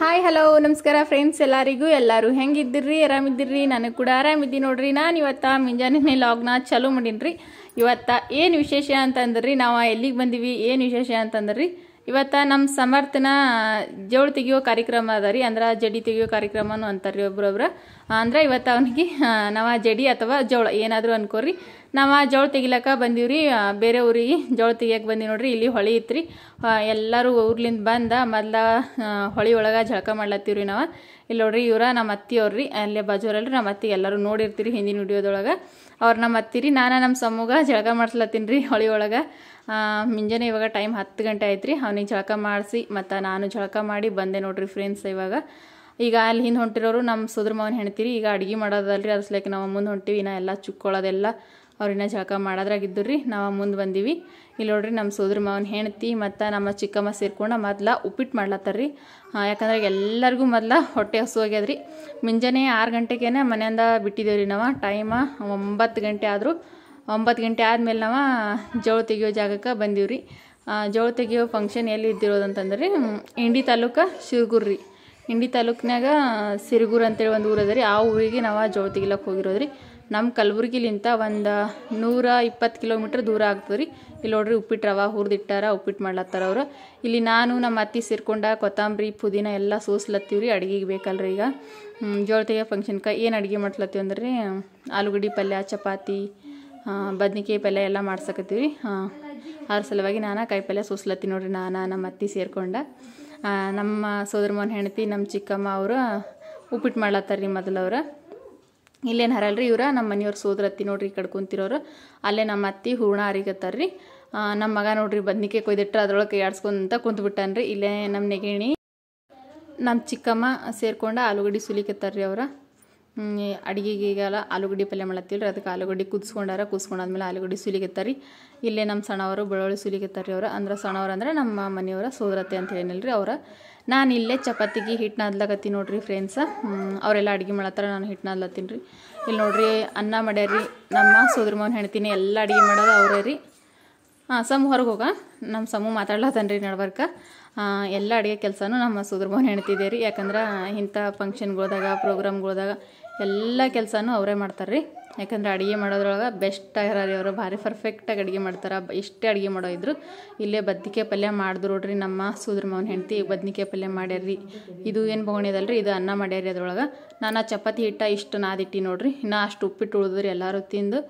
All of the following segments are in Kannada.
ಹಾಯ್ ಹಲೋ ನಮಸ್ಕಾರ ಫ್ರೆಂಡ್ಸ್ ಎಲ್ಲರಿಗೂ ಎಲ್ಲರೂ ಹೆಂಗಿದ್ದಿರ್ರಿ ಆರಾಮಿದ್ದಿರ್ರಿ ನನಗೆ ಕೂಡ ಆರಾಮಿದ್ದೀನಿ ನೋಡ್ರಿ ನಾನು ಇವತ್ತು ಮುಂಜಾನೆ ಲಾಗ್ನ ಚಲೋ ಮಾಡೀನಿ ಇವತ್ತ ಏನು ವಿಶೇಷ ಅಂತಂದ್ರಿ ನಾವು ಎಲ್ಲಿಗೆ ಬಂದೀವಿ ಏನು ವಿಶೇಷ ಅಂತಂದ್ರಿ ಇವತ್ತು ನಮ್ಮ ಸಮರ್ಥನ ಜೋಳು ತೆಗಿಯೋ ಕಾರ್ಯಕ್ರಮ ಅದ ರೀ ಅಂದ್ರೆ ಜಡಿ ತೆಗಿಯೋ ಕಾರ್ಯಕ್ರಮನೂ ರೀ ಒಬ್ರೊಬ್ರ ಅಂದ್ರೆ ಇವತ್ತು ಅವನಿಗೆ ನಾವು ಜಡಿ ಅಥವಾ ಜೋಳ ಏನಾದರೂ ಅನ್ಕೋರಿ ನಾವು ಜೋಳ ತೆಗಿಲಕ್ಕ ಬಂದೀವಿ ರೀ ಬೇರೆ ಊರಿಗೆ ಜೋಳ ತೆಗಿಯಕ್ಕೆ ಬಂದೀವಿ ನೋಡ್ರಿ ಇಲ್ಲಿ ಹೊಳಿ ಇತ್ತು ರೀ ಎಲ್ಲರೂ ಊರ್ಲಿಂದ ಬಂದ ಮೊದ್ಲ ಹೊಳಿ ಒಳಗೆ ಜಳಕ ಮಾಡ್ಲತ್ತೀವಿ ರೀ ನಾವು ಇಲ್ಲಿ ನೋಡ್ರಿ ಇವ್ರ ನಮ್ಮ ಅತ್ತಿ ರೀ ಅಲ್ಲೇ ಬಾಜೂರಲ್ಲಿ ನಮ್ಮ ಅತ್ತಿ ಎಲ್ಲರೂ ನೋಡಿರ್ತೀರಿ ಹಿಂದಿನ ವಿಡಿಯೋದೊಳಗೆ ಅವ್ರು ನಮ್ಮ ಅತ್ತಿರಿ ನಾನು ನಮ್ಮ ಸಮ್ಮಗ ಜಳಕ ಮಾಡ್ಸ್ಲತ್ತೀನಿ ರೀ ಹೊಳಿ ಒಳಗೆ ಮುಂಜಾನೆ ಇವಾಗ ಟೈಮ್ ಹತ್ತು ಗಂಟೆ ಆಯ್ತು ರೀ ಅವ್ನಿಗೆ ಜಳಕ ಮಾಡಿಸಿ ಮತ್ತು ನಾನು ಜಳಕ ಮಾಡಿ ಬಂದೆ ನೋಡಿರಿ ಫ್ರೆಂಡ್ಸ್ ಇವಾಗ ಈಗ ಅಲ್ಲಿ ಹಿಂದೆ ಹೊಂಟಿರೋರು ನಮ್ಮ ಸುದ್ರ ಹೆಣ್ತೀರಿ ಈಗ ಅಡುಗೆ ಮಾಡೋದಲ್ರಿ ಅದ್ರಸ್ಲೈಕ್ ನಾವು ಮುಂದೆ ಹೊಂಟಿವಿ ನಾ ಎಲ್ಲ ಚುಕ್ಕೊಳ್ಳೋದೆಲ್ಲ ಅವ್ರಿನ್ನ ಜಳಕ ಮಾಡೋದ್ರಾಗಿದ್ದು ರೀ ನಾವು ಮುಂದೆ ಬಂದೀವಿ ಇಲ್ಲಿ ನೋಡ್ರಿ ನಮ್ಮ ಸೋದ್ರ ಮಾವನ ಹೆಂಡತಿ ಮತ್ತು ನಮ್ಮ ಚಿಕ್ಕಮ್ಮ ಸೇರ್ಕೊಂಡು ಮೊದ್ಲು ಉಪ್ಪಿಟ್ಟು ಮಾಡ್ಲತ್ತಾರ ರೀ ಯಾಕಂದ್ರೆ ಎಲ್ಲರಿಗೂ ಮೊದ್ಲು ಹೊಟ್ಟೆ ಹಸು ರೀ ಮುಂಜಾನೆ ಆರು ಗಂಟೆಗೇನೇ ಮನೆಯಿಂದ ರೀ ನಾವು ಟೈಮ ಒಂಬತ್ತು ಗಂಟೆ ಆದರೂ ಒಂಬತ್ತು ಗಂಟೆ ಆದಮೇಲೆ ನಾವು ಜೋಳ ತೆಗಿಯೋ ಜಾಗಕ್ಕೆ ಬಂದೀವಿ ರೀ ಜೋಳ ತೆಗಿಯೋ ಫಂಕ್ಷನ್ ಎಲ್ಲಿ ಇದ್ದಿರೋದಂತಂದ್ರೆ ಇಂಡಿ ತಾಲೂಕು ಶಿರ್ಗೂರು ರೀ ಇಂಡಿ ತಾಲೂಕಿನಾಗ ಸಿರ್ಗೂರು ಅಂತೇಳಿ ಒಂದು ಊರದ ರೀ ಆ ಊರಿಗೆ ನಾವು ಜೋಳ ತೆಗಿಲಕ್ಕೆ ರೀ ನಮ್ಮ ಕಲಬುರ್ಗಿಲಿಂತ ಒಂದು ನೂರ ಇಪ್ಪತ್ತು ಕಿಲೋಮೀಟ್ರ್ ದೂರ ಆಗ್ತದೆ ರೀ ಇಲ್ಲಿ ನೋಡ್ರಿ ಉಪ್ಪಿಟ್ಟು ರವೆ ಹುರಿದಿಟ್ಟಾರ ಉಪ್ಪಿಟ್ಟು ಮಾಡ್ಲತ್ತಾರ ಅವರು ಇಲ್ಲಿ ನಾನು ನಮ್ಮ ಅತ್ತಿ ಸೇರ್ಕೊಂಡ ಕೊತ್ತಂಬರಿ ಪುದೀನ ಎಲ್ಲ ಸೋಸ್ಲತ್ತೀವಿ ರೀ ಅಡುಗೆಗೆ ಬೇಕಲ್ರಿ ಈಗ ಜೋಳತೆಯ ಫಂಕ್ಷನ್ಗೆ ಏನು ಅಡುಗೆ ಮಾಡ್ಲತ್ತೀವಿ ಅಂದ್ರೆ ಆಲೂಗಡ್ಡೆ ಪಲ್ಯ ಚಪಾತಿ ಬದ್ನಿಕಾಯಿ ಪಲ್ಯ ಎಲ್ಲ ಮಾಡ್ಸಕತ್ತೀವಿ ಹಾಂ ಅದ್ರ ಸಲುವಾಗಿ ನಾನು ಕಾಯಿ ಪಲ್ಯ ಸೋಸ್ಲತ್ತೀನಿ ನೋಡ್ರಿ ನಾನು ನಮ್ಮ ಅತ್ತಿ ಸೇರ್ಕೊಂಡ ನಮ್ಮ ಸೋದರ ಹೆಂಡತಿ ನಮ್ಮ ಚಿಕ್ಕಮ್ಮ ಅವರು ಉಪ್ಪಿಟ್ಟು ಮಾಡ್ಲತ್ತಾರ ರೀ ಮೊದಲವ್ರು ಇಲ್ಲೇನು ಹರಲ್ರಿ ಇವ್ರ ನಮ್ಮ ಮನೆಯವ್ರ ಸೋದರತ್ತಿ ನೋಡ್ರಿ ಕಡ್ಕೊಂತಿರೋರು ಅಲ್ಲೇ ನಮ್ಮ ಅತ್ತಿ ಹೂರ್ಣ ಅರಿಗತ್ತಾರ್ರಿ ನಮ್ಮ ಮಗ ನೋಡ್ರಿ ಬದ್ನಿಕೆ ಕೊಯ್ದಿಟ್ಟರೆ ಅದ್ರೊಳಗೆ ಕೈಯಾಡ್ಸ್ಕೊಂತ ಬಿಟ್ಟನ್ರಿ ಇಲ್ಲೇ ನಮ್ಮ ನೆಗೇಣಿ ನಮ್ಮ ಚಿಕ್ಕಮ್ಮ ಸೇರ್ಕೊಂಡು ಆಲೂಗಡ್ಡಿ ಸುಲಿಕತ್ತಾರ್ರಿ ಅವ್ರ ಅಡುಗೆಗೆಲ್ಲ ಆಲೂಗಡ್ಡಿ ಪಲ್ಯ ಮಾಡತ್ತಿಲ್ರಿ ಅದಕ್ಕೆ ಆಲೂಗಡ್ಡಿ ಕುದಿಸ್ಕೊಂಡಾರ ಕುದಿಸ್ಕೊಂಡಾದ್ಮೇಲೆ ಆಲೂಗಡ್ಡೆ ಸುಲಿಗೆತ್ತಾರಿ ಇಲ್ಲೇ ನಮ್ಮ ಸಣ್ಣವರು ಬೆಳ್ಳುಳ್ಳಿ ಸುಲಿಗತ್ತಾರ್ರಿ ಅವ್ರ ಅಂದ್ರೆ ಸಣ್ಣವ್ರು ಅಂದ್ರೆ ನಮ್ಮ ಮನೆಯವರ ಸೋದರತೆ ಅಂತ ಹೇಳಿಲ್ರಿ ಅವರ ನಾನು ಇಲ್ಲೇ ಚಪಾತಿಗೆ ಹಿಟ್ಟು ನಾದ್ಲಕತ್ತೀನಿ ನೋಡಿರಿ ಫ್ರೆಂಡ್ಸ ಅವರೆಲ್ಲ ಅಡುಗೆ ಮಾಡತ್ತಾರ ನಾನು ಹಿಟ್ಟು ನಾದ್ಲತ್ತೀನಿ ರೀ ಇಲ್ಲಿ ನೋಡ್ರಿ ಅನ್ನ ಮಾಡ್ಯಾರಿ ನಮ್ಮ ಸೋದ್ರ ಮಾವನ ಹೆಣ್ತೀನಿ ಎಲ್ಲ ಅಡುಗೆ ಮಾಡೋದು ಅವರೇ ರೀ ಹಾಂ ಸಮ ಹೊರಗೆ ಹೋಗ ನಮ್ಮ ಸಮೂ ಮಾತಾಡ್ಲತ್ತಾನ ರೀ ನಡ್ಬರ್ಕ ಎಲ್ಲ ಅಡುಗೆ ಕೆಲಸನೂ ನಮ್ಮ ಸೋದ್ರ ಮಾವನ ಹೆಣ್ತಿದ್ದೆ ರೀ ಯಾಕಂದ್ರೆ ಇಂಥ ಫಂಕ್ಷನ್ಗಳ್ದಾಗ ಪ್ರೋಗ್ರಾಮ್ಗಳ್ದಾಗ ಎಲ್ಲ ಕೆಲಸನೂ ಅವರೇ ಮಾಡ್ತಾರೆ ರೀ ಯಾಕಂದರೆ ಅಡುಗೆ ಮಾಡೋದ್ರೊಳಗೆ ಬೆಸ್ಟ್ ಇರೋರಿ ಅವರು ಭಾರಿ ಪರ್ಫೆಕ್ಟಾಗಿ ಅಡುಗೆ ಮಾಡ್ತಾರೆ ಎಷ್ಟೇ ಅಡುಗೆ ಮಾಡೋ ಇದ್ರು ಇಲ್ಲೇ ಬದ್ನಿಕಾಯಿ ಪಲ್ಯ ಮಾಡಿದ್ರು ನೋಡ್ರಿ ನಮ್ಮ ಸೂದ್ರ ಹೆಂಡತಿ ಹೆಂಡ್ತಿ ಬದ್ನಿಕಾಯಿ ಪಲ್ಯ ಮಾಡ್ಯಾರ್ರಿ ಇದು ಏನು ಬಗೋಣಿದಲ್ಲ ಇದು ಅನ್ನ ಮಾಡ್ಯಾರಿ ಅದ್ರೊಳಗೆ ನಾನು ಚಪಾತಿ ಹಿಟ್ಟ ಇಷ್ಟು ನಾದಿಟ್ಟಿ ನೋಡ್ರಿ ಇನ್ನು ಅಷ್ಟು ಉಪ್ಪಿಟ್ಟು ಉಳಿದ್ರಿ ಎಲ್ಲರೂ ತಿಂದು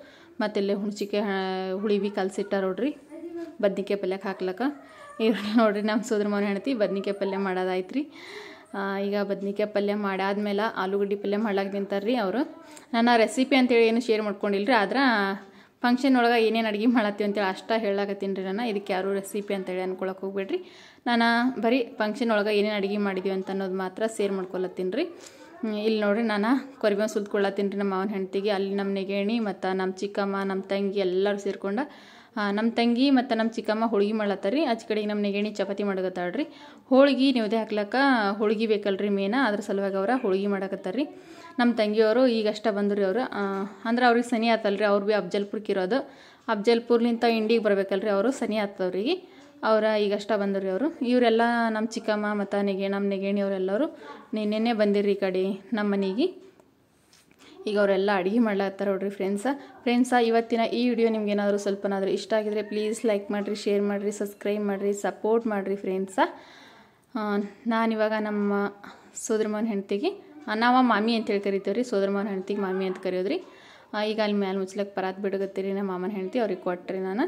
ಮತ್ತು ಇಲ್ಲೇ ಹುಣಸಿಕೆ ಹುಳಿ ಬಿ ಕಲಸಿಟ್ಟ ನೋಡ್ರಿ ಬದ್ನಿಕಾಯಿ ಪಲ್ಯಕ್ಕೆ ಹಾಕ್ಲಕ್ಕ ಇವ್ರಿ ನೋಡ್ರಿ ನಮ್ಮ ಸೋದ್ರ ಹೆಂಡತಿ ಹೆಣ್ತಿ ಬದ್ನಿಕಾಯಿ ಪಲ್ಯ ಮಾಡೋದಾಯ್ತು ರೀ ಈಗ ಬದ್ನಿಕಾಯಿ ಪಲ್ಯ ಮಾಡಾದ್ಮೇಲೆ ಆಲೂಗಡ್ಡೆ ಪಲ್ಯ ಮಾಡ್ಲಾಕ್ ತಿಂತಾರೆ ರೀ ಅವರು ನಾನು ರೆಸಿಪಿ ಅಂತೇಳಿ ಏನು ಶೇರ್ ಮಾಡ್ಕೊಂಡಿಲ್ಲ ರೀ ಆದ್ರೆ ಫಂಕ್ಷನ್ ಒಳಗೆ ಏನೇನು ಅಡುಗೆ ಮಾಡತ್ತೀವಿ ಅಂತೇಳಿ ಅಷ್ಟ ಹೇಳಾಕತ್ತೀನಿ ರೀ ನಾನು ಇದಕ್ಕೆ ಯಾರು ರೆಸಿಪಿ ಅಂತೇಳಿ ಅಂದ್ಕೊಳಕ್ಕೆ ಹೋಗ್ಬೇಡ್ರಿ ನಾನು ಬರೀ ಫಂಕ್ಷನ್ ಒಳಗೆ ಏನೇನು ಅಡುಗೆ ಮಾಡಿದೀವಿ ಅಂತ ಅನ್ನೋದು ಮಾತ್ರ ಸೇರ್ ಮಾಡ್ಕೊಳತ್ತೀನಿ ರೀ ಇಲ್ಲಿ ನೋಡಿರಿ ನಾನು ಕೊರಿಬೇವು ಸುಲ್ತ್ಕೊಳ್ಳತ್ತೀನಿ ರೀ ನಮ್ಮ ಮಾವನ ಹೆಂಡ್ತಿಗೆ ಅಲ್ಲಿ ನಮ್ಮ ನೆಗೆಣಿ ಮತ್ತು ನಮ್ಮ ಚಿಕ್ಕಮ್ಮ ನಮ್ಮ ತಂಗಿ ಎಲ್ಲರೂ ಸೇರ್ಕೊಂಡು ನಮ್ಮ ತಂಗಿ ಮತ್ತು ನಮ್ಮ ಚಿಕ್ಕಮ್ಮ ಹೋಳ್ಗೆ ಮಾಡ್ಲತ್ತಾರೀ ಆಚೆ ಕಡೆಗೆ ನಮ್ಮ ನೆಗೇಣಿ ಚಪಾತಿ ಮಾಡಕತ್ತಾಳ್ರಿ ಹೋಳಿಗೆ ನೆವದೆ ಹಾಕ್ಲಕ್ಕ ಹೋಳ್ಗಿ ಬೇಕಲ್ರಿ ಮೇನ ಅದ್ರ ಸಲುವಾಗಿ ಅವ್ರ ಹೋಳ್ಗೆ ಮಾಡಕತ್ತಾರ್ರಿ ನಮ್ಮ ತಂಗಿಯವರು ಈಗಷ್ಟ ಬಂದ್ರಿ ಅವರು ಅಂದ್ರೆ ಅವ್ರಿಗೆ ಸನಿ ಆತಲ್ರಿ ಅವ್ರು ಭೀ ಅಬ್ಜಲ್ಪುರ್ಕ್ ಇರೋದು ಅಬ್ಜಲ್ಪುರ್ಲಿಂತ ಇಂಡಿಗೆ ಬರ್ಬೇಕಲ್ರಿ ಅವರು ಸನಿ ಆತವ್ರಿಗೆ ಅವರ ಈಗಷ್ಟ ಬಂದ್ರಿ ಅವರು ಇವರೆಲ್ಲ ನಮ್ಮ ಚಿಕ್ಕಮ್ಮ ಮತ್ತು ನೆಗೆ ನಮ್ಮ ನೆಗೇಣಿಯವರೆಲ್ಲರೂ ನಿನ್ನೆ ಬಂದಿರಿ ಈ ಕಡೆ ನಮ್ಮ ಮನೆಗೆ ಈಗ ಅವರೆಲ್ಲ ಅಡುಗೆ ಮಾಡ್ಲಾಗ್ತಾರೆ ನೋಡ್ರಿ ಫ್ರೆಂಡ್ಸ ಫ್ರೆಂಡ್ಸ ಇವತ್ತಿನ ಈ ವಿಡಿಯೋ ನಿಮ್ಗೆ ಏನಾದರೂ ಸ್ವಲ್ಪನಾದರೂ ಇಷ್ಟ ಆಗಿದ್ರೆ ಪ್ಲೀಸ್ ಲೈಕ್ ಮಾಡಿರಿ ಶೇರ್ ಮಾಡಿರಿ ಸಬ್ಸ್ಕ್ರೈಬ್ ಮಾಡಿರಿ ಸಪೋರ್ಟ್ ಮಾಡಿರಿ ಫ್ರೆಂಡ್ಸ ನಾನಿವಾಗ ನಮ್ಮ ಸೋದರಮನ ಹೆಂಡ್ತಿಗೆ ನಾವು ಮಾಮಿ ಅಂತೇಳಿ ಕರಿತೇವೆ ರೀ ಸೋದರಮನ ಹೆಂಡ್ತಿಗೆ ಮಾಮಿ ಅಂತ ಕರೆಯೋದ್ರಿ ಈಗ ಅಲ್ಲಿ ಮ್ಯಾಲೆ ಮುಚ್ಚಲಕ್ಕೆ ಪರಾತ್ ಬಿಡಗತ್ತೀರಿ ನಮ್ಮ ಮಾಮನ ಹೆಂಡ್ತಿ ಅವ್ರಿಗೆ ಕೊಟ್ಟರಿ ನಾನು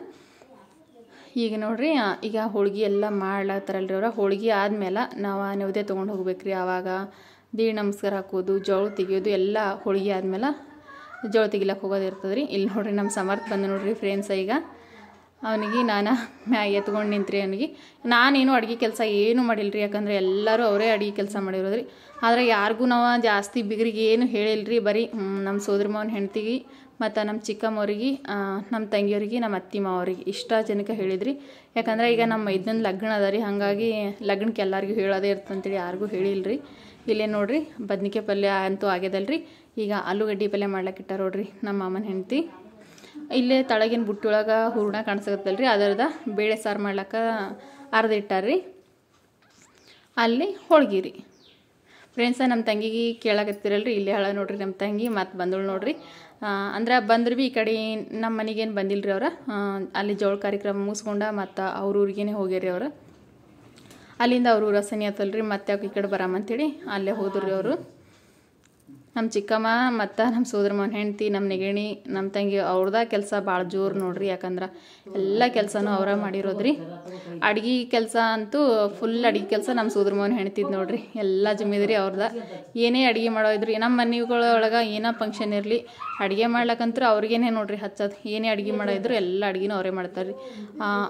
ಈಗ ನೋಡಿರಿ ಈಗ ಹೋಳ್ಗೆ ಎಲ್ಲ ಮಾಡ್ಲಾತ್ತಾರಲ್ರಿ ಅವ್ರ ಹೋಳ್ಗೆ ಆದಮೇಲೆ ನಾವು ನೆವದೆ ತೊಗೊಂಡು ರೀ ಆವಾಗ ದೀಡ್ ನಮಸ್ಕಾರ ಹಾಕೋದು ಜೋಳ ತೆಗಿಯೋದು ಎಲ್ಲ ಹೋಳಿಗೆ ಆದ್ಮೇಲೆ ಜೋಳ ತೆಗಿಲಕ್ಕೆ ಹೋಗೋದು ಇರ್ತದೆ ರೀ ಇಲ್ಲಿ ನೋಡ್ರಿ ನಮ್ಮ ಸಮರ್ಥ ಬಂದ ನೋಡ್ರಿ ಫ್ರೆಂಡ್ಸ ಈಗ ಅವನಿಗೆ ನಾನು ಮ್ಯಾಗ ಎತ್ಕೊಂಡು ನಿಂತ್ರಿ ಅವನಿಗೆ ನಾನೇನು ಅಡುಗೆ ಕೆಲಸ ಏನು ಮಾಡಿಲ್ಲ ರೀ ಯಾಕಂದರೆ ಎಲ್ಲರೂ ಅವರೇ ಅಡುಗೆ ಕೆಲಸ ಮಾಡಿರೋದು ರೀ ಆದರೆ ಯಾರಿಗೂ ನಾವು ಜಾಸ್ತಿ ಬಿಗರಿಗೆ ಏನು ಹೇಳಿಲ್ಲ ರೀ ಬರೀ ನಮ್ಮ ಸೋದರ ಮಾವನ ಹೆಂಡ್ತಿಗೆ ಮತ್ತು ನಮ್ಮ ಚಿಕ್ಕಮ್ಮವ್ರಿಗೆ ನಮ್ಮ ತಂಗಿಯವ್ರಿಗೆ ನಮ್ಮ ಅತ್ತಿ ಮಾವ್ರಿಗೆ ಇಷ್ಟ ಜನಕ್ಕೆ ಹೇಳಿದ್ರಿ ಯಾಕಂದ್ರೆ ಈಗ ನಮ್ಮ ಇದನ್ನ ಲಗ್ನ ಅದ ರೀ ಹಾಗಾಗಿ ಲಗ್ನಕ್ಕೆ ಎಲ್ಲರಿಗೂ ಹೇಳೋದೇ ಇರ್ತದೆ ಅಂತೇಳಿ ಯಾರಿಗೂ ಹೇಳಿಲ್ಲ ರೀ ಇಲ್ಲೇ ನೋಡಿರಿ ಬದ್ನಿಕಾಯಿ ಪಲ್ಯ ಅಂತೂ ಆಗ್ಯದಲ್ರಿ ಈಗ ಆಲೂಗಡ್ಡೆ ಪಲ್ಯ ಮಾಡ್ಲಿಕ್ಕೆ ನೋಡ್ರಿ ನಮ್ಮ ಮಾಮನ ಹೆಂಡ್ತಿ ಇಲ್ಲೇ ತಳಗಿನ ಬುಟ್ಟೊಳಗೆ ಹೂರ್ಣ ಕಾಣಿಸಕತ್ತಲ್ರಿ ಅದರದ ಬೇಳೆ ಸಾರು ಮಾಡ್ಲಿಕ್ಕೆ ಅರ್ಧ ರೀ ಅಲ್ಲಿ ಹೋಳ್ಗಿರಿ ಫ್ರೆಂಡ್ಸ ನಮ್ಮ ತಂಗಿಗೆ ಕೇಳಕತ್ತಿರಲ್ರಿ ಇಲ್ಲೇ ಹೇಳ ನೋಡ್ರಿ ನಮ್ಮ ತಂಗಿ ಮತ್ತೆ ಬಂದಳು ನೋಡ್ರಿ ಅಂದ್ರೆ ಬಂದ್ರೆ ಭೀ ಈ ಕಡೆ ನಮ್ಮ ಮನೆಗೇನು ಬಂದಿಲ್ಲ ರೀ ಅವ್ರು ಅಲ್ಲಿ ಜೋಳ ಕಾರ್ಯಕ್ರಮ ಮುಗಿಸ್ಕೊಂಡ ಮತ್ತು ಅವ್ರ ಊರಿಗೇನೆ ಹೋಗ್ಯಾರಿ ಅವರು ಅಲ್ಲಿಂದ ಅವ್ರ ಊರ ಸನಿ ಆತಲ್ರಿ ಮತ್ತೆ ಈ ಕಡೆ ಬರಾಮಂತೇಳಿ ಅಲ್ಲೇ ಹೋದ್ರಿ ಅವರು ನಮ್ಮ ಚಿಕ್ಕಮ್ಮ ಮತ್ತು ನಮ್ಮ ಸೋದರಮ್ಮನ ಹೆಂಡತಿ ನಮ್ಮ ನೆಗಣಿ ನಮ್ಮ ತಂಗಿ ಅವ್ರದ ಕೆಲಸ ಭಾಳ ಜೋರು ನೋಡ್ರಿ ಯಾಕಂದ್ರೆ ಎಲ್ಲ ಕೆಲಸನೂ ಅವರ ಮಾಡಿರೋದ್ರಿ ಅಡ್ಗೆ ಕೆಲಸ ಅಂತೂ ಫುಲ್ ಅಡುಗೆ ಕೆಲಸ ನಮ್ಮ ಸೋದರಮ್ಮನ ಹೆಣ್ತಿದ್ದು ನೋಡ್ರಿ ಎಲ್ಲ ಜಿಮ್ಮಿದ್ರಿ ಅವ್ರದ ಏನೇ ಅಡುಗೆ ಮಾಡೋದ್ರಿ ನಮ್ಮ ಮನೆಗಳೊಳಗೆ ಏನೋ ಫಂಕ್ಷನ್ ಇರಲಿ ಅಡುಗೆ ಮಾಡ್ಲಕ್ಕಂತೂ ಅವ್ರಿಗೇನೇ ನೋಡ್ರಿ ಹಚ್ಚೋದು ಏನೇ ಅಡುಗೆ ಮಾಡಿದ್ರು ಎಲ್ಲ ಅಡುಗೆನೂ ಅವರೇ ಮಾಡ್ತಾರೆ ರೀ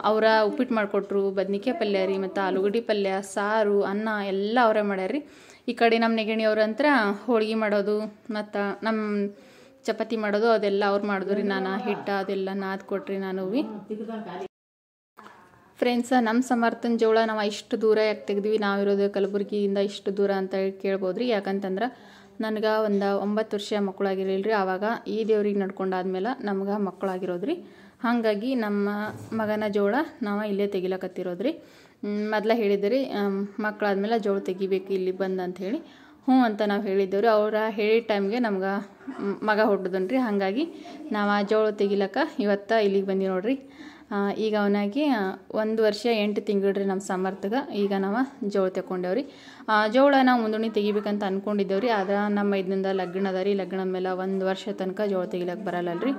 ಅವರ ಉಪ್ಪಿಟ್ಟು ಮಾಡಿಕೊಟ್ರು ಬದ್ನಿಕಾಯಿ ಪಲ್ಯ ರೀ ಮತ್ತು ಆಲೂಗಡ್ಡೆ ಪಲ್ಯ ಸಾರು ಅನ್ನ ಎಲ್ಲ ಅವರೇ ಮಾಡ್ಯಾರ್ರಿ ಈ ಕಡೆ ನಮ್ಮ ನೆಗಣಿಯವ್ರ ಅಂತ್ರ ಹೋಳಿಗೆ ಮಾಡೋದು ಮತ್ತು ನಮ್ಮ ಚಪಾತಿ ಮಾಡೋದು ಅದೆಲ್ಲ ಅವ್ರು ರೀ ನಾನು ಹಿಟ್ಟ ಅದೆಲ್ಲ ನಾದ್ ಕೊಟ್ರಿ ನಾನು ಫ್ರೆಂಡ್ಸ ನಮ್ಮ ಸಮರ್ಥನ ಜೋಳ ನಾವು ಇಷ್ಟು ದೂರ ಯಾಕೆ ತೆಗೆದ್ವಿ ನಾವಿರೋದು ಕಲಬುರಗಿಯಿಂದ ಇಷ್ಟು ದೂರ ಅಂತ ಹೇಳಿ ರೀ ಯಾಕಂತಂದ್ರೆ ನನಗೆ ಒಂದು ಒಂಬತ್ತು ವರ್ಷ ಮಕ್ಕಳಾಗಿರಲಿಲ್ಲ ಆವಾಗ ಈ ದೇವ್ರಿಗೆ ನಡ್ಕೊಂಡಾದ್ಮೇಲೆ ನಮ್ಗೆ ಮಕ್ಕಳಾಗಿರೋದ್ರಿ ಹಾಗಾಗಿ ನಮ್ಮ ಮಗನ ಜೋಳ ನಾವು ಇಲ್ಲೇ ತೆಗಿಲಕತ್ತಿರೋದ್ರಿ ಮೊದಲ ಹೇಳಿದ್ರಿ ಮಕ್ಕಳಾದ್ಮೇಲೆ ಜೋಳ ತೆಗಿಬೇಕು ಇಲ್ಲಿ ಬಂದು ಅಂತ ಹೇಳಿ ಹ್ಞೂ ಅಂತ ನಾವು ಹೇಳಿದ್ದೇವ್ರಿ ಅವರ ಹೇಳಿದ ಟೈಮ್ಗೆ ನಮ್ಗೆ ಮಗ ರೀ ಹಾಗಾಗಿ ನಾವು ಆ ಜೋಳ ತೆಗಿಲಕ್ಕ ಇವತ್ತು ಇಲ್ಲಿಗೆ ಬಂದಿ ನೋಡ್ರಿ ಈಗ ಅವನಾಗಿ ಒಂದು ವರ್ಷ ಎಂಟು ರೀ ನಮ್ಮ ಸಮರ್ಥಗೆ ಈಗ ನಾವು ಜೋಳ ತಗೊಂಡೇವ್ರಿ ಜೋಳ ನಾವು ಮುಂದೂಣಿ ತೆಗಿಬೇಕಂತ ರೀ ಆದ್ರೆ ನಮ್ಮ ಇದರಿಂದ ಲಗ್ನ ಅದ ರೀ ಲಗ್ನ ಮೇಲೆ ಒಂದು ವರ್ಷ ತನಕ ಜೋಳ ತೆಗಿಲಕ್ಕೆ ರೀ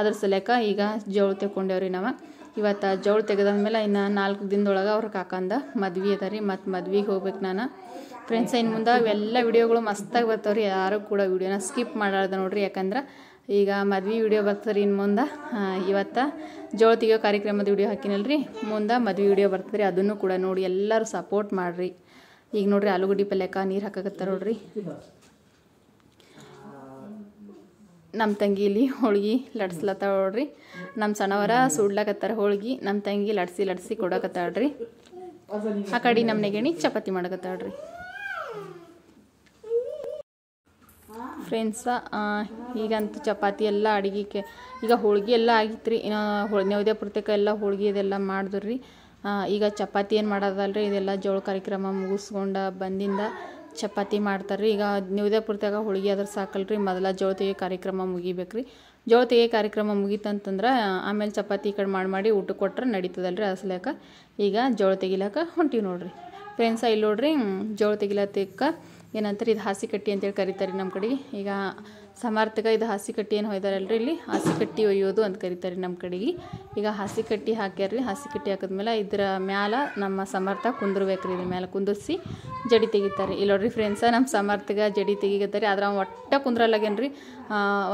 ಅದ್ರ ಸಲಕ ಈಗ ಜೋಳ ತಗೊಂಡೇವ್ರಿ ನಾವು ಇವತ್ತು ಜೋಳ ಮೇಲೆ ಇನ್ನು ನಾಲ್ಕು ದಿನದೊಳಗೆ ಅವ್ರ ಕಾಕಂದ ಮದ್ವೆ ಅದ ರೀ ಮತ್ತು ಮದ್ವೆಗೆ ಹೋಗ್ಬೇಕು ನಾನು ಫ್ರೆಂಡ್ಸ್ ಇನ್ನು ಮುಂದೆ ಎಲ್ಲ ವೀಡಿಯೋಗಳು ಮಸ್ತಾಗಿ ಬರ್ತಾವೆ ರೀ ಯಾರು ಕೂಡ ವೀಡಿಯೋನ ಸ್ಕಿಪ್ ಮಾಡಾರ್ದ ನೋಡ್ರಿ ಯಾಕಂದ್ರೆ ಈಗ ಮದ್ವೆ ವೀಡಿಯೋ ಬರ್ತದೆ ಇನ್ನು ಮುಂದೆ ಇವತ್ತು ಜೋಳ ತೆಗೆಯೋ ಕಾರ್ಯಕ್ರಮದ ವೀಡಿಯೋ ಹಾಕಿನಲ್ರಿ ಮುಂದೆ ಮದ್ವೆ ವೀಡಿಯೋ ಬರ್ತದೆ ರೀ ಅದನ್ನು ಕೂಡ ನೋಡಿ ಎಲ್ಲರೂ ಸಪೋರ್ಟ್ ಮಾಡಿರಿ ಈಗ ನೋಡಿರಿ ಆಲೂಗಡ್ಡೆ ಪಲ್ಯಕ್ಕೆ ನೀರು ಹಾಕಕತ್ತಾರ ನೋಡಿರಿ ನಮ್ಮ ತಂಗಿಲಿ ಹೋಳ್ಗಿ ಲಡ್ಸ್ಲತ್ತಾಳ್ರಿ ನಮ್ಮ ಸಣ್ಣವರ ಸುಡ್ಲಕತ್ತಾರ ಹೋಳ್ಗೆ ನಮ್ಮ ತಂಗಿ ಲಡ್ಸಿ ಲಡ್ಸಿ ಕೊಡಕತ್ತಾಳ್ರಿ ಆ ಕಡೆ ನಮ್ಮ ನೆಗಣಿ ಚಪಾತಿ ಮಾಡಕತ್ತಾಳ್ರಿ ಫ್ರೆಂಡ್ಸ ಈಗಂತೂ ಚಪಾತಿ ಎಲ್ಲ ಅಡುಗೆಗೆ ಈಗ ಹೋಳ್ಗೆ ಎಲ್ಲ ಆಗಿತ್ತು ರೀ ಇನ್ನು ಹೊ ಎಲ್ಲ ಹೋಳ್ಗೆ ಇದೆಲ್ಲ ಮಾಡಿದ್ರಿ ಈಗ ಚಪಾತಿ ಏನು ಮಾಡೋದಲ್ರಿ ಇದೆಲ್ಲ ಜೋಳ ಕಾರ್ಯಕ್ರಮ ಮುಗಿಸ್ಕೊಂಡು ಬಂದಿಂದ ಚಪಾತಿ ಮಾಡ್ತಾರೆ ರೀ ಈಗ ನಿವ್ದೆ ಪೂರ್ತಿಯಾಗ ಆದ್ರೆ ಸಾಕಲ್ಲ ಸಾಕಲ್ರಿ ಮೊದಲ ಜೋಳ ಕಾರ್ಯಕ್ರಮ ಮುಗಿಬೇಕು ರೀ ಜೋಳ ತೆಗೆ ಕಾರ್ಯಕ್ರಮ ಮುಗೀತಂತಂದ್ರೆ ಆಮೇಲೆ ಚಪಾತಿ ಕಡೆ ಮಾಡಿ ಮಾಡಿ ಊಟ ಕೊಟ್ರೆ ನಡೀತದಲ್ರಿ ಅಸಲ್ಯಾಕ ಈಗ ಜೋಳ ತೆಗಿಲಾಕ ಹೊಂಟಿವಿ ನೋಡ್ರಿ ಫ್ರೆಂಡ್ಸ ಇಲ್ಲಿ ನೋಡ್ರಿ ಜೋಳ ತೆಗಿಲತ್ತಕ್ಕ ಏನಂತಾರೆ ಇದು ಹಾಸಿ ಕಟ್ಟಿ ಅಂತೇಳಿ ಕರಿತಾರೆ ನಮ್ಮ ಕಡೆ ಈಗ ಸಮರ್ಥಕ ಇದು ಹಸಿ ಏನು ಹೊಯ್ದಾರಲ್ರಿ ಇಲ್ಲಿ ಹಸಿ ಕಟ್ಟಿ ಒಯ್ಯೋದು ಅಂತ ಕರೀತಾರೆ ನಮ್ಮ ಕಡೆಗೆ ಈಗ ಹಸಿ ಕಟ್ಟಿ ಹಾಕ್ಯಾರ್ರಿ ಹಸಿ ಕಟ್ಟಿ ಹಾಕಿದ್ಮೇಲೆ ಇದ್ರ ಮ್ಯಾಲ ನಮ್ಮ ಸಮರ್ಥ ಕುಂದಿರ್ಬೇಕ್ರಿ ಇದ್ರ ಮೇಲೆ ಕುಂದಿಸಿ ಜಡಿ ತೆಗಿತಾರೆ ಇಲ್ಲಿ ನೋಡ್ರಿ ಫ್ರೆಂಡ್ಸ ನಮ್ಮ ಸಮರ್ಥಗ ಜಡಿ ತೆಗಿಗತ್ತಾರೆ ಆದ್ರೆ ಅವ್ನು ಒಟ್ಟ ಕುಂದ್ರಲ್ಲಾಗೇನ್ರಿ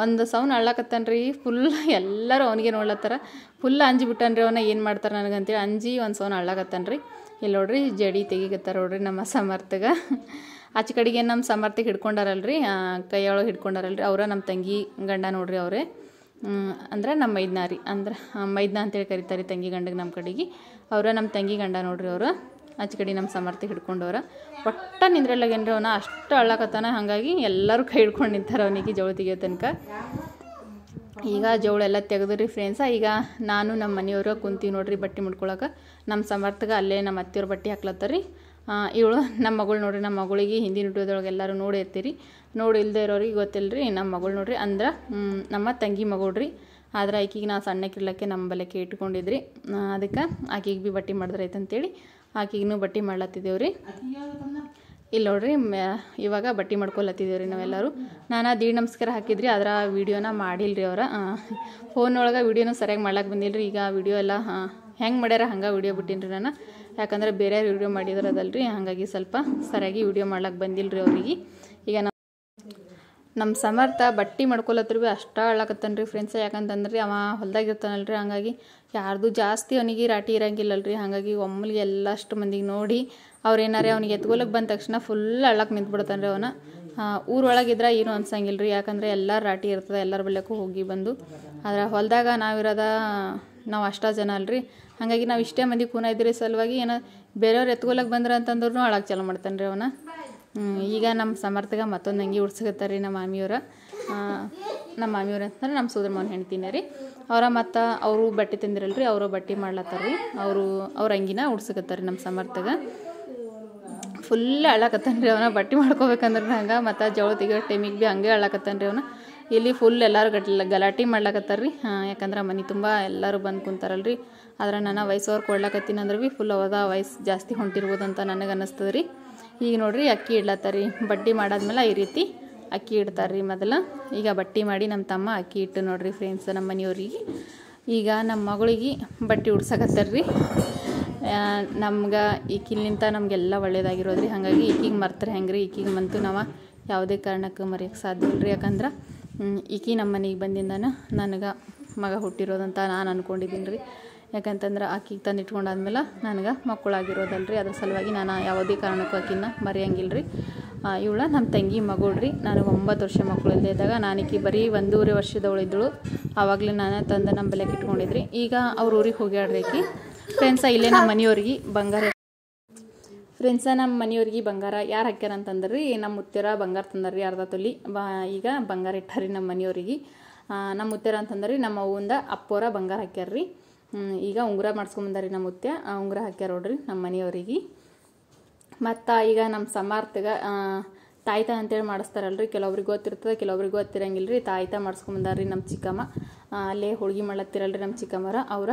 ಒಂದು ಸೌನ್ ಅಳ್ಳಕತ್ತನ್ರಿ ಫುಲ್ ಎಲ್ಲರೂ ಅವನಿಗೆ ನೋಡ್ಲತ್ತಾರ ಫುಲ್ ಅಂಜಿ ಬಿಟ್ಟನ್ರಿ ಅವನ ಏನು ಮಾಡ್ತಾರೆ ನನಗಂತೇಳಿ ಅಂಜಿ ಒಂದು ಸೌನ್ ಅಳ್ಳಾಕತ್ತಾನ್ರಿ ಇಲ್ಲಿ ನೋಡ್ರಿ ಜಡಿ ತೆಗಿಗತ್ತಾರ ನೋಡ್ರಿ ನಮ್ಮ ಸಮರ್ಥಗ ಆಚೆ ಕಡೆಗೆ ನಮ್ಮ ಸಮರ್ಥಿಗೆ ಹಿಡ್ಕೊಂಡಾರಲ್ರಿ ಕೈಯೊಳಗೆ ಹಿಡ್ಕೊಂಡಾರಲ್ರಿ ಅವರ ನಮ್ಮ ತಂಗಿ ಗಂಡ ನೋಡ್ರಿ ಅವರೇ ಅಂದ್ರೆ ನಮ್ಮ ಮೈದ್ನಾ ರೀ ಅಂದ್ರೆ ಮೈದ್ನ ಅಂತೇಳಿ ಕರಿತಾರೆ ತಂಗಿ ಗಂಡಗೆ ನಮ್ಮ ಕಡೆಗೆ ಅವರ ನಮ್ಮ ತಂಗಿ ಗಂಡ ನೋಡ್ರಿ ಅವರು ಆಚೆ ಕಡೆ ನಮ್ಮ ಸಮರ್ಥಿಗೆ ಹಿಡ್ಕೊಂಡವ್ರ ಒಟ್ಟ ನಿಂದ್ರಲ್ಲಾಗೇನ್ರಿ ಅವನ ಅಷ್ಟು ಅಳ್ಳಕತ್ತಾನ ಹಾಗಾಗಿ ಎಲ್ಲರೂ ಕೈ ಹಿಡ್ಕೊಂಡು ನಿಂತಾರೆ ಅವನಿಗೆ ಜೋಳು ತೆಗಿಯೋ ತನಕ ಈಗ ಜೋಳ ಎಲ್ಲ ತೆಗೆದ್ರಿ ಫ್ರೆಂಡ್ಸ ಈಗ ನಾನು ನಮ್ಮ ಮನೆಯವರು ಕುಂತೀವಿ ನೋಡ್ರಿ ಬಟ್ಟೆ ಮುಡ್ಕೊಳಕ್ಕೆ ನಮ್ಮ ಸಾಮರ್ಥ್ಯಗ ಅಲ್ಲೇ ನಮ್ಮ ಅತ್ತೆಯವ್ರ ಬಟ್ಟೆ ರೀ ಇವಳು ನಮ್ಮ ಮಗಳು ನೋಡ್ರಿ ನಮ್ಮ ಮಗಳಿಗೆ ಹಿಂದಿನ ವಿಡಿಯೋದೊಳಗೆ ಎಲ್ಲರೂ ನೋಡಿರ್ತೀರಿ ನೋಡಿ ಇಲ್ಲದೆ ಇರೋರಿಗೆ ಗೊತ್ತಿಲ್ರಿ ನಮ್ಮ ಮಗಳು ನೋಡ್ರಿ ಅಂದ್ರೆ ನಮ್ಮ ತಂಗಿ ಮಗಳ್ರಿ ಆದ್ರೆ ಆಕೆಗೆ ನಾವು ಸಣ್ಣಕ್ಕಿರ್ಲಕ್ಕೆ ನಮ್ಮ ಬಲಕ್ಕೆ ಇಟ್ಕೊಂಡಿದ್ರಿ ಅದಕ್ಕೆ ಆಕೆಗೆ ಭೀ ಬಟ್ಟೆ ಮಾಡಿದ್ರೈತೆ ಅಂತೇಳಿ ಆಕಿಗೂ ಬಟ್ಟೆ ಮಾಡ್ಲತ್ತಿದ್ದೇವ್ರಿ ಇಲ್ಲ ನೋಡ್ರಿ ಇವಾಗ ಬಟ್ಟೆ ರೀ ನಾವೆಲ್ಲರೂ ನಾನು ದೀಡ್ ನಮಸ್ಕಾರ ಹಾಕಿದ್ರಿ ಅದರ ವೀಡಿಯೋನ ಮಾಡಿಲ್ರಿ ಅವರ ಫೋನ್ ಒಳಗೆ ವೀಡಿಯೋನ ಸರಿಯಾಗಿ ಮಾಡ್ಲಾಕ ಬಂದಿಲ್ರಿ ಈಗ ವಿಡಿಯೋ ಎಲ್ಲ ಹೆಂಗೆ ಮಾಡ್ಯಾರ ಹಂಗೆ ವೀಡಿಯೋ ರೀ ನಾನು ಯಾಕಂದ್ರೆ ಬೇರೆಯವ್ರು ವಿಡಿಯೋ ಮಾಡಿದ್ರದಲ್ರಿ ಹಾಗಾಗಿ ಸ್ವಲ್ಪ ಸರಿಯಾಗಿ ವಿಡಿಯೋ ಮಾಡ್ಲಕ್ಕೆ ಬಂದಿಲ್ಲರಿ ಅವ್ರಿಗೆ ಈಗ ನಮ್ಮ ನಮ್ಮ ಸಮರ್ಥ ಬಟ್ಟೆ ಮಾಡ್ಕೊಲತ್ರಿ ಭೀ ಅಷ್ಟ ಅಳಕತ್ತನ್ರಿ ರೀ ಫ್ರೆಂಡ್ಸ್ ಯಾಕಂತಂದ್ರೆ ಅವ ಹೊಲ್ದಾಗ ಇರ್ತಾನಲ್ರಿ ಯಾರ್ದು ಜಾಸ್ತಿ ಅವನಿಗೆ ರಾಟಿ ಇರಂಗಿಲ್ಲಲ್ರಿ ಹಾಗಾಗಿ ಒಮ್ಮಲಿಗೆ ಎಲ್ಲಷ್ಟು ಮಂದಿಗೆ ನೋಡಿ ಅವ್ರೇನಾರೇ ಅವ್ನಿಗೆ ಎತ್ಕೊಳಕ್ ಬಂದ ತಕ್ಷಣ ಫುಲ್ ಅಳಕ್ ನಿಂತ್ಬಿಡ್ತಾನೆ ರೀ ಅವನ ಊರೊಳಗಿದ್ರೆ ಏನು ಅನ್ಸಂಗಿಲ್ಲ ರೀ ಯಾಕಂದರೆ ಎಲ್ಲ ರಾಟಿ ಇರ್ತದೆ ಎಲ್ಲರ ಬಳಿಯಕ್ಕೂ ಹೋಗಿ ಬಂದು ಆದ್ರೆ ಹೊಲದಾಗ ನಾವಿರೋದ ನಾವು ಅಷ್ಟ ಜನ ಅಲ್ರಿ ಹಾಗಾಗಿ ನಾವು ಇಷ್ಟೇ ಮಂದಿ ಖೂನ ಇದ್ರಿ ಸಲುವಾಗಿ ಏನೋ ಬೇರೆಯವ್ರು ಎತ್ಕೊಳಕ್ ಬಂದ್ರೆ ಅಂತಂದ್ರು ಅಳೋಕೆ ಚಾಲು ಮಾಡ್ತಾನೆ ರೀ ಅವನ ಈಗ ನಮ್ಮ ಸಮರ್ಥಗ ಮತ್ತೊಂದು ಅಂಗಿ ಉಡ್ಸಕತ್ತಾರೆ ರೀ ನಮ್ಮ ಮಾಮಿಯವ್ರು ನಮ್ಮ ಮಾಮಿಯವ್ರು ಅಂತಂದ್ರೆ ನಮ್ಮ ಸೋದರ ಮಾವನ ರೀ ಅವರ ಮತ್ತು ಅವರು ಬಟ್ಟೆ ತಿಂದಿರಲ್ರಿ ರೀ ಅವರು ಬಟ್ಟೆ ಮಾಡ್ಲತ್ತಾರ ಅವರು ಅವ್ರ ಅಂಗಿನ ಉಡ್ಸಕತ್ತಾರೆ ನಮ್ಮ ಸಮರ್ಥಗ ಫುಲ್ ಅಳಕತ್ತಾನ ರೀ ಅವನ ಬಟ್ಟೆ ಮಾಡ್ಕೋಬೇಕಂದ್ರೆ ಹಂಗೆ ಮತ್ತು ಜವಳ ತೆಗಿಯೋ ಟೈಮಿಗೆ ಭೀ ಹಂಗೆ ಅಳಕತ್ತಾನ ರೀ ಅವನ ಇಲ್ಲಿ ಫುಲ್ ಎಲ್ಲರೂ ಗಟ್ ಗಲಾಟೆ ಮಾಡ್ಲಾಕತ್ತಾರ ರೀ ಯಾಕಂದ್ರೆ ಮನೆ ತುಂಬ ಎಲ್ಲರೂ ಬಂದು ಕುಂತಾರಲ್ರಿ ಆದ್ರೆ ನನ್ನ ವಯಸ್ಸವ್ರು ಕೊಡ್ಲಕತ್ತೀನಿ ಅಂದ್ರೆ ಭೀ ಫುಲ್ ಅವದ ವಯಸ್ಸು ಜಾಸ್ತಿ ಹೊಂಟಿರ್ಬೋದು ಅಂತ ನನಗೆ ಅನ್ನಿಸ್ತದೆ ರೀ ಈಗ ನೋಡಿರಿ ಅಕ್ಕಿ ಇಡ್ಲತ್ತಾರೀ ಬಡ್ಡಿ ಮಾಡಾದ್ಮೇಲೆ ಈ ರೀತಿ ಅಕ್ಕಿ ಇಡ್ತಾರ್ರಿ ಮೊದಲು ಈಗ ಬಟ್ಟೆ ಮಾಡಿ ನಮ್ಮ ತಮ್ಮ ಅಕ್ಕಿ ಇಟ್ಟು ನೋಡಿರಿ ಫ್ರೆಂಡ್ಸ್ ನಮ್ಮ ಮನೆಯವ್ರಿಗೆ ಈಗ ನಮ್ಮ ಮಗಳಿಗೆ ಬಟ್ಟೆ ಉಡ್ಸಕತ್ತಾರ್ರಿ ನಮ್ಗೆ ಈಕಿಲ್ಲಿಂತ ನಮಗೆಲ್ಲ ರೀ ಹಾಗಾಗಿ ಈಕಿಗೆ ಮರ್ತಾರೆ ಹೆಂಗೆ ರೀ ಈಕಿಗೆ ಮಂತೂ ನಾವು ಯಾವುದೇ ಕಾರಣಕ್ಕೆ ಮರೆಯೋಕ್ಕೆ ಸಾಧ್ಯ ಇಲ್ಲ ರೀ ಯಾಕಂದ್ರೆ ಈಕಿ ನಮ್ಮ ಮನೆಗೆ ಬಂದಿಂದನ ನನಗೆ ಮಗ ಹುಟ್ಟಿರೋದಂತ ನಾನು ಅಂದ್ಕೊಂಡಿದ್ದೀನಿ ರೀ ಯಾಕಂತಂದ್ರೆ ಆಕಿಗೆ ತಂದು ಇಟ್ಕೊಂಡಾದ್ಮೇಲೆ ನನಗೆ ಮಕ್ಕಳಾಗಿರೋದಲ್ಲ ರೀ ಅದ್ರ ಸಲುವಾಗಿ ನಾನು ಯಾವುದೇ ಕಾರಣಕ್ಕೂ ಆಕಿನ ಮರೆಯಂಗಿಲ್ಲ ರೀ ಇವಳ ನಮ್ಮ ತಂಗಿ ರೀ ನಾನು ಒಂಬತ್ತು ವರ್ಷ ಮಕ್ಕಳು ಇಲ್ಲದೇ ಇದ್ದಾಗ ನಾನೀಕಿ ಬರೀ ಒಂದೂವರೆ ವರ್ಷದವಳಿದ್ದಳು ಆವಾಗಲೇ ನಾನು ತಂದು ನಮ್ಮ ಬೆಲೆಗೆ ಇಟ್ಕೊಂಡಿದ್ರಿ ಈಗ ಅವ್ರ ಊರಿಗೆ ಹೋಗ್ಯಾಡ್ರಿ ಆಕಿ ಫ್ರೆಂಡ್ಸ ಇಲ್ಲೇ ನಮ್ಮ ಮನೆಯವ್ರಿಗೆ ಬಂಗಾರ ಫ್ರೆಂಡ್ಸ ನಮ್ಮ ಮನೆಯವ್ರಿಗೆ ಬಂಗಾರ ಯಾರು ಹಾಕ್ಯಾರ ಅಂತಂದ್ರಿ ನಮ್ಮ ಮುತ್ತೀರ ಬಂಗಾರ ತಂದರ್ರಿ ಅರ್ಧ ತೊಲಿ ಬಾ ಈಗ ಬಂಗಾರ ಇಟ್ಟಾರಿ ನಮ್ಮ ಮನೆಯವ್ರಿಗೆ ನಮ್ಮ ಮುತ್ತೀರ ಅಂತಂದ್ರಿ ನಮ್ಮ ಅವ್ವಂದ ಅಪ್ಪೋರ ಬಂಗಾರ ಹಾಕ್ಯಾರ್ರಿ ಈಗ ಉಂಗುರ ಮಾಡ್ಸ್ಕೊಂಬಂದಾರಿ ನಮ್ಮ ಮುತ್ಯ ಉಂಗುರ ಹಾಕ್ಯಾರ ನೋಡ್ರಿ ನಮ್ಮ ಮನೆಯವ್ರಿಗೆ ಮತ್ತು ಈಗ ನಮ್ಮ ಸಮಾರ್ಥಗ ತಾಯ್ತ ಅಂತೇಳಿ ಮಾಡಿಸ್ತಾರಲ್ರಿ ಕೆಲವೊಬ್ರಿಗೆ ಗೊತ್ತಿರ್ತದೆ ಕೆಲವೊಬ್ರಿಗೆ ಗೊತ್ತಿರಂಗಿಲ್ಲ ರೀ ತಾಯ್ತ ಮಾಡ್ಸ್ಕೊಂಬಂದಾರ್ರಿ ನಮ್ಮ ಚಿಕ್ಕಮ್ಮ ಅಲ್ಲೇ ಹೋಳ್ಗೆ ಮಾಡ್ಲತ್ತಿರಲ್ರಿ ನಮ್ಮ ಚಿಕ್ಕಮ್ಮರ ಅವರ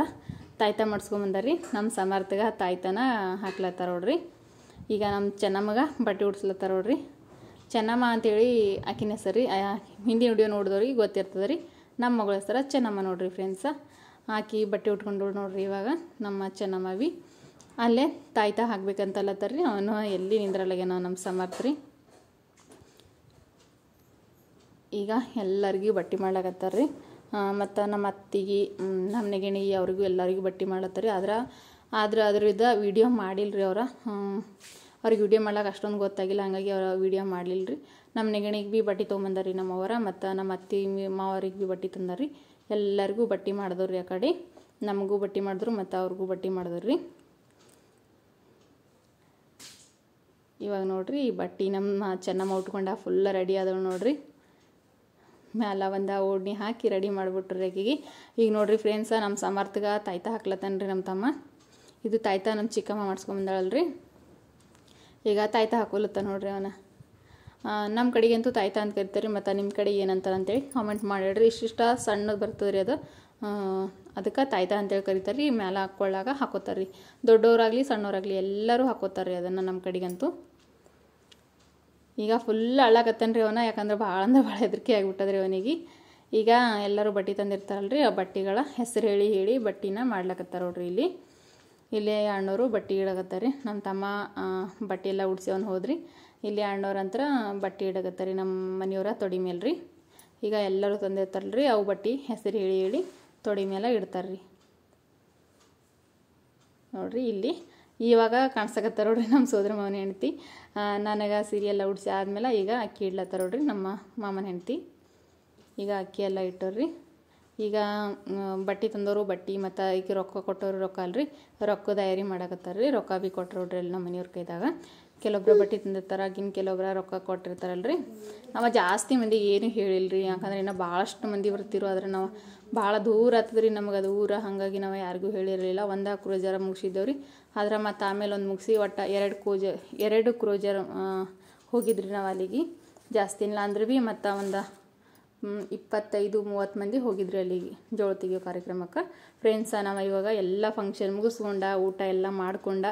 ತಾಯ್ತ ಮಾಡ್ಸ್ಕೊಂಬಂದಾರ್ರಿ ನಮ್ಮ ಸಮಾರ್ಥಗ ತಾಯ್ತನ ಹಾಕ್ಲತ್ತಾರ ನೋಡ್ರಿ ಈಗ ನಮ್ಮ ಚೆನ್ನಮ್ಮಗ ಬಟ್ಟೆ ಉಡ್ಸ್ಲತ್ತಾರ ನೋಡ್ರಿ ಚೆನ್ನಮ್ಮ ಅಂತೇಳಿ ಆಕಿನ ಹೆಸರು ರೀ ಹಿಂದಿನ ವಿಡಿಯೋ ನೋಡಿದವ್ರಿಗೆ ಗೊತ್ತಿರ್ತದೆ ರೀ ನಮ್ಮ ಮಗಳ ಹೆಸರ ಚೆನ್ನಮ್ಮ ನೋಡ್ರಿ ಫ್ರೆಂಡ್ಸ ಹಾಕಿ ಬಟ್ಟೆ ಉಟ್ಕೊಂಡು ನೋಡ್ರಿ ಇವಾಗ ನಮ್ಮ ಚೆನ್ನಮ್ಮ ಬಿ ಅಲ್ಲೇ ಹಾಕ್ಬೇಕಂತಲ್ಲತ್ತಾರ ರೀ ಅವನು ಎಲ್ಲಿ ನಾವು ನಮ್ಮ ಸಮರ್ಥ ರೀ ಈಗ ಎಲ್ಲರಿಗೂ ಬಟ್ಟೆ ರೀ ಮತ್ತು ನಮ್ಮ ಅತ್ತಿಗೆ ನಮ್ಮ ನೆಗೆಣಿ ಅವ್ರಿಗೂ ಎಲ್ಲರಿಗೂ ಬಟ್ಟೆ ಮಾಡ್ಲತ್ತಾರ ರೀ ಆದ್ರೆ ಆದರೆ ಅದರಿಂದ ವೀಡಿಯೋ ಮಾಡಿಲ್ರಿ ಅವರ ಅವ್ರಿಗೆ ವೀಡಿಯೋ ಮಾಡ್ಲಾಕ ಅಷ್ಟೊಂದು ಗೊತ್ತಾಗಿಲ್ಲ ಹಾಗಾಗಿ ಅವರ ವೀಡಿಯೋ ಮಾಡಲಿಲ್ಲ ರೀ ನಮ್ಮ ನೆಗಣಿಗೆ ಭೀ ಬಟ್ಟೆ ತೊಗೊಂಬಂದಾರಿ ನಮ್ಮವರ ಮತ್ತು ನಮ್ಮ ಅತ್ತಿ ಮಾವರಿಗೆ ಭೀ ಬಟ್ಟೆ ತಂದಾರಿ ಎಲ್ಲರಿಗೂ ಬಟ್ಟೆ ಮಾಡಿದವ್ರಿ ಆ ಕಡೆ ನಮಗೂ ಬಟ್ಟೆ ಮಾಡಿದ್ರು ಮತ್ತು ಅವ್ರಿಗೂ ಬಟ್ಟೆ ಮಾಡಿದ್ರಿ ಇವಾಗ ನೋಡಿರಿ ಈ ಬಟ್ಟೆ ನಮ್ಮ ಚೆನ್ನಮ್ಮ ಉಟ್ಕೊಂಡ ಫುಲ್ಲ ರೆಡಿ ಆದವು ನೋಡಿರಿ ಮ್ಯಾಲ ಒಂದು ಓಡ್ನಿ ಹಾಕಿ ರೆಡಿ ಮಾಡಿಬಿಟ್ರಿ ಆಕಿಗೆ ಈಗ ನೋಡಿರಿ ಫ್ರೆಂಡ್ಸ ನಮ್ಮ ಸಮರ್ಥಗ ತಾಯ್ತಾ ಹಾಕ್ಲತ್ತನ್ರಿ ನಮ್ಮ ತಮ್ಮ ಇದು ತಾಯ್ತ ನಮ್ಮ ಚಿಕ್ಕಮ್ಮ ಮಾಡಿಸ್ಕೊಂಬಂದಾಳಲ್ರಿ ಈಗ ತಾಯ್ತ ಹಾಕೊಲತ್ತ ನೋಡ್ರಿ ಅವನ ನಮ್ಮ ಕಡೆಗಂತೂ ತಾಯ್ತ ಅಂತ ಕರಿತಾರೆ ಮತ್ತು ನಿಮ್ಮ ಕಡೆ ಏನಂತಾರೆ ಅಂತೇಳಿ ಕಾಮೆಂಟ್ ಮಾಡಿಡ್ರಿ ಇಷ್ಟಿಷ್ಟ ಸಣ್ಣದು ಬರ್ತದ್ರಿ ಅದು ಅದಕ್ಕೆ ತಾಯ್ತ ಅಂತೇಳಿ ಕರಿತಾರೆ ರೀ ಮ್ಯಾಲೆ ಹಾಕ್ಕೊಳ್ಳಾಗ ಹಾಕೋತಾರೆ ರೀ ದೊಡ್ಡವರಾಗಲಿ ಸಣ್ಣವರಾಗಲಿ ಎಲ್ಲರೂ ಹಾಕೋತಾರೆ ರೀ ಅದನ್ನು ನಮ್ಮ ಕಡೆಗಂತೂ ಈಗ ಫುಲ್ ಅಳ್ಳಾಗತ್ತೇನೆ ರೀ ಅವನ ಯಾಕಂದ್ರೆ ಭಾಳ ಅಂದ್ರೆ ಭಾಳ ಹೆದರಿಕೆ ಆಗಿಬಿಟ್ಟದ್ರಿ ಅವನಿಗೆ ಈಗ ಎಲ್ಲರೂ ಬಟ್ಟೆ ತಂದಿರ್ತಾರಲ್ರಿ ಆ ಬಟ್ಟೆಗಳ ಹೆಸರು ಹೇಳಿ ಹೇಳಿ ಬಟ್ಟಿನ ಮಾಡ್ಲಾಕತ್ತಾರ ನೋಡ್ರಿ ಇಲ್ಲಿ ಇಲ್ಲಿ ಅಣ್ಣವರು ಬಟ್ಟೆ ಇಡಗತ್ತಾರೆ ನಮ್ಮ ತಮ್ಮ ಬಟ್ಟೆ ಎಲ್ಲ ಉಡ್ಸಿವನ್ ಹೋದ್ರಿ ಇಲ್ಲಿ ಅಣ್ಣವ್ರಂತ್ರ ಬಟ್ಟೆ ಇಡಗತ್ತಾರೆ ನಮ್ಮ ಮನೆಯವರ ತೊಡಿ ಮೇಲೆ ರೀ ಈಗ ಎಲ್ಲರೂ ತಂದಿರ್ತಾರಲ್ರಿ ಅವು ಬಟ್ಟೆ ಹೆಸರು ಹೇಳಿ ಹೇಳಿ ತೊಡಿ ಮೇಲೆ ರೀ ನೋಡ್ರಿ ಇಲ್ಲಿ ಇವಾಗ ಕಾಣಿಸಕತ್ತಾರ ನೋಡ್ರಿ ನಮ್ಮ ಸೋದರ ಮಾವನ ಹೆಂಡ್ತಿ ನನಗೆ ಸೀರೆ ಎಲ್ಲ ಉಡ್ಸಿ ಆದಮೇಲೆ ಈಗ ಅಕ್ಕಿ ಇಡ್ಲತ್ತಾರ ನೋಡ್ರಿ ನಮ್ಮ ಮಾಮನ ಹೆಂಡ್ತಿ ಈಗ ಅಕ್ಕಿ ಎಲ್ಲ ಇಟ್ಟವ್ರಿ ಈಗ ಬಟ್ಟೆ ತಂದವರು ಬಟ್ಟೆ ಮತ್ತು ಈಗ ರೊಕ್ಕ ಕೊಟ್ಟೋರು ರೊಕ್ಕ ಅಲ್ರಿ ರೊಕ್ಕ ತಯಾರಿ ಮಾಡಕತ್ತಾರೆ ರೀ ರೊಕ್ಕ ಭೀ ಕೊಟ್ಟರು ನಮ್ಮ ಮನೆಯವ್ರ ಕೈದಾಗ ಕೆಲವೊಬ್ರು ಬಟ್ಟೆ ತಂದಿರ್ತಾರೆ ಆಗಿನ ಕೆಲವೊಬ್ರ ರೊಕ್ಕ ರೀ ನಾವು ಜಾಸ್ತಿ ಮಂದಿ ಏನು ರೀ ಯಾಕಂದ್ರೆ ಇನ್ನೂ ಭಾಳಷ್ಟು ಮಂದಿ ಬರ್ತಿರು ಆದ್ರೆ ನಾವು ಭಾಳ ದೂರ ಆತದ್ರಿ ನಮಗೆ ಅದು ಊರ ಹಾಗಾಗಿ ನಾವು ಯಾರಿಗೂ ಹೇಳಿರಲಿಲ್ಲ ಒಂದೇ ಕ್ರೋಜರ ರೀ ಆದ್ರೆ ಮತ್ತು ಆಮೇಲೆ ಒಂದು ಮುಗಿಸಿ ಒಟ್ಟು ಎರಡು ಕ್ರೋಜ ಎರಡು ಕ್ರೋಜರ್ ಹೋಗಿದ್ರಿ ನಾವು ಅಲ್ಲಿಗೆ ಜಾಸ್ತಿ ಇಲ್ಲ ಅಂದ್ರೆ ಭೀ ಮತ್ತು ಒಂದು ಇಪ್ಪತ್ತೈದು ಮೂವತ್ತು ಮಂದಿ ಹೋಗಿದ್ರಿ ಅಲ್ಲಿಗೆ ಜೋಳ ತೆಗಿಯೋ ಕಾರ್ಯಕ್ರಮಕ್ಕೆ ಫ್ರೆಂಡ್ಸ ನಾವು ಇವಾಗ ಎಲ್ಲ ಫಂಕ್ಷನ್ ಮುಗಿಸ್ಕೊಂಡ ಊಟ ಎಲ್ಲ ಮಾಡ್ಕೊಂಡ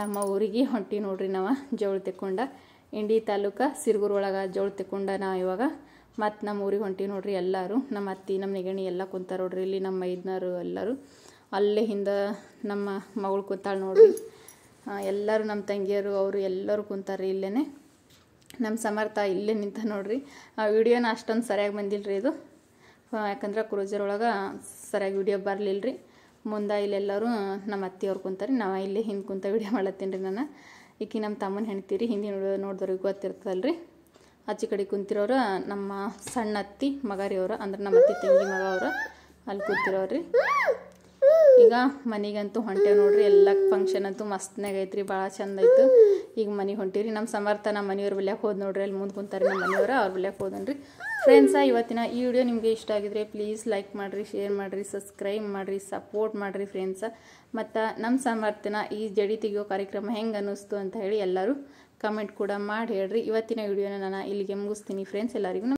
ನಮ್ಮ ಊರಿಗೆ ಹೊಂಟಿ ನೋಡ್ರಿ ನಾವು ಜೋಳ ತೆಕ್ಕೊಂಡ ಇಂಡಿ ತಾಲೂಕು ಒಳಗೆ ಜೋಳ ತೆಕ್ಕೊಂಡ ನಾವು ಇವಾಗ ಮತ್ತು ನಮ್ಮ ಊರಿಗೆ ಹೊಂಟಿ ನೋಡ್ರಿ ಎಲ್ಲರೂ ನಮ್ಮ ಅತ್ತಿ ನಮ್ಮ ನೆಗಣಿ ಎಲ್ಲ ಕುಂತಾರ ನೋಡ್ರಿ ಇಲ್ಲಿ ನಮ್ಮ ಐದನರು ಎಲ್ಲರೂ ಅಲ್ಲೇ ಹಿಂದೆ ನಮ್ಮ ಮಗಳು ಕುಂತಾಳೆ ನೋಡ್ರಿ ಎಲ್ಲರೂ ನಮ್ಮ ತಂಗಿಯರು ಅವರು ಎಲ್ಲರೂ ಕುಂತಾರೆ ಇಲ್ಲೇ ನಮ್ಮ ಸಮರ್ಥ ಇಲ್ಲೇ ನಿಂತ ನೋಡ್ರಿ ಆ ವಿಡಿಯೋನ ಅಷ್ಟೊಂದು ಸರಿಯಾಗಿ ಬಂದಿಲ್ಲ ರೀ ಇದು ಯಾಕಂದ್ರೆ ಕ್ರೂಜರ್ ಒಳಗೆ ಸರಿಯಾಗಿ ವಿಡಿಯೋ ಬರಲಿಲ್ಲ ರೀ ಮುಂದೆ ಇಲ್ಲೆಲ್ಲರೂ ನಮ್ಮ ಅತ್ತೆಯವ್ರು ಕುಂತಾರೆ ನಾವು ಇಲ್ಲೇ ಹಿಂದೆ ಕುಂತ ವಿಡಿಯೋ ಮಾಡತ್ತೀನಿ ರೀ ನಾನು ಈಕಿ ನಮ್ಮ ತಮ್ಮನ ಹೆಣ್ತೀರಿ ಹಿಂದಿನ ನೋಡಿದವ್ರಿಗೆ ಗೊತ್ತಿರ್ತದಲ್ಲ ರೀ ಆಚೆ ಕಡೆ ಕುಂತಿರೋರು ನಮ್ಮ ಸಣ್ಣ ಅತ್ತಿ ಮಗರಿಯವರು ಅಂದ್ರೆ ನಮ್ಮ ಅತ್ತಿ ತಂಗಿ ಮಗ ಅವರು ಅಲ್ಲಿ ಕೂತಿರೋರು ರೀ ಈಗ ಮನೆಗಂತೂ ಹೊಂಟೆ ನೋಡ್ರಿ ಎಲ್ಲ ಫಂಕ್ಷನ್ ಅಂತೂ ಮಸ್ತ್ನಾಗ ಐತ್ರಿ ಭಾಳ ಚಂದ ಐತು ಈಗ ಮನೆಗೆ ಹೊಂಟಿರಿ ನಮ್ಮ ಸಮರ್ಥ ನಮ್ಮ ಮನೆಯವ್ರ ಬಲ್ಯಾಕ ಹೋದ್ ನೋಡ್ರಿ ಅಲ್ಲಿ ಮುಂದೆ ಕುಂತಾರೆ ನಮ್ಮ ಮನೆಯವರು ಅವ್ರ ಬಲ್ಯಾಕ ಹೋದನ್ರಿ ಫ್ರೆಂಡ್ಸ ಇವತ್ತಿನ ಈ ವಿಡಿಯೋ ನಿಮಗೆ ಇಷ್ಟ ಆಗಿದ್ರೆ ಪ್ಲೀಸ್ ಲೈಕ್ ಮಾಡಿರಿ ಶೇರ್ ಮಾಡಿರಿ ಸಬ್ಸ್ಕ್ರೈಬ್ ಮಾಡಿರಿ ಸಪೋರ್ಟ್ ಮಾಡಿರಿ ಫ್ರೆಂಡ್ಸ ಮತ್ತು ನಮ್ಮ ಸಮರ್ಥನ ಈ ಜಡಿ ತೆಗಿಯೋ ಕಾರ್ಯಕ್ರಮ ಹೆಂಗೆ ಅನ್ನಿಸ್ತು ಅಂತ ಹೇಳಿ ಎಲ್ಲರೂ ಕಮೆಂಟ್ ಕೂಡ ಮಾಡಿ ಹೇಳ್ರಿ ಇವತ್ತಿನ ವಿಡಿಯೋನ ನಾನು ಇಲ್ಲಿಗೆ ಮುಗಿಸ್ತೀನಿ ಫ್ರೆಂಡ್ಸ್ ಎಲ್ಲರಿಗೂ